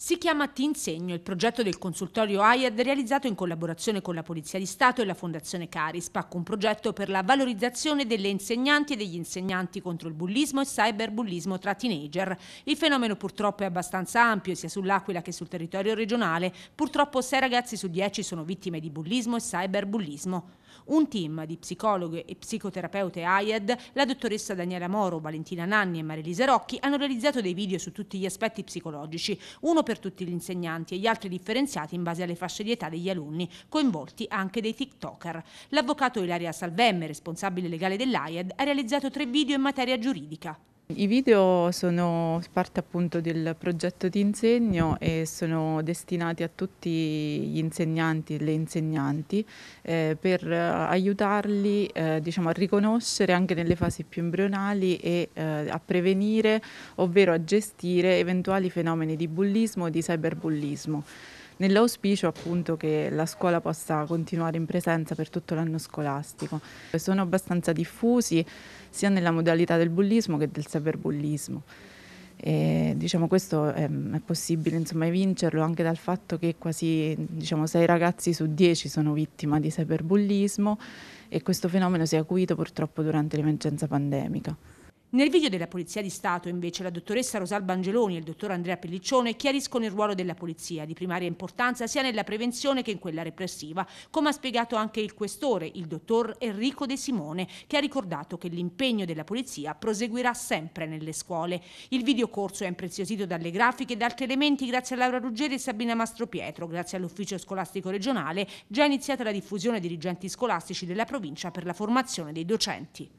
Si chiama Ti insegno, il progetto del consultorio AIAD realizzato in collaborazione con la Polizia di Stato e la Fondazione Carispac, un progetto per la valorizzazione delle insegnanti e degli insegnanti contro il bullismo e cyberbullismo tra teenager. Il fenomeno purtroppo è abbastanza ampio sia sull'Aquila che sul territorio regionale. Purtroppo 6 ragazzi su 10 sono vittime di bullismo e cyberbullismo. Un team di psicologhe e psicoterapeute AIED, la dottoressa Daniela Moro, Valentina Nanni e Marilisa Rocchi hanno realizzato dei video su tutti gli aspetti psicologici, uno per tutti gli insegnanti e gli altri differenziati in base alle fasce di età degli alunni, coinvolti anche dei TikToker. L'avvocato Ilaria Salvemme, responsabile legale dell'AIED, ha realizzato tre video in materia giuridica. I video sono parte appunto del progetto di insegno e sono destinati a tutti gli insegnanti e le insegnanti eh, per eh, aiutarli eh, diciamo, a riconoscere anche nelle fasi più embrionali e eh, a prevenire, ovvero a gestire eventuali fenomeni di bullismo e di cyberbullismo nell'auspicio appunto che la scuola possa continuare in presenza per tutto l'anno scolastico. Sono abbastanza diffusi, sia nella modalità del bullismo che del cyberbullismo. E, diciamo, questo è, ehm, è possibile insomma, evincerlo anche dal fatto che quasi diciamo, 6 ragazzi su dieci sono vittime di cyberbullismo e questo fenomeno si è acuito purtroppo durante l'emergenza pandemica. Nel video della Polizia di Stato, invece, la dottoressa Rosalba Angeloni e il dottor Andrea Pelliccione chiariscono il ruolo della Polizia, di primaria importanza sia nella prevenzione che in quella repressiva, come ha spiegato anche il questore, il dottor Enrico De Simone, che ha ricordato che l'impegno della Polizia proseguirà sempre nelle scuole. Il videocorso è impreziosito dalle grafiche e da altri elementi grazie a Laura Ruggeri e Sabina Mastropietro, grazie all'Ufficio Scolastico Regionale, già iniziata la diffusione ai dirigenti scolastici della provincia per la formazione dei docenti.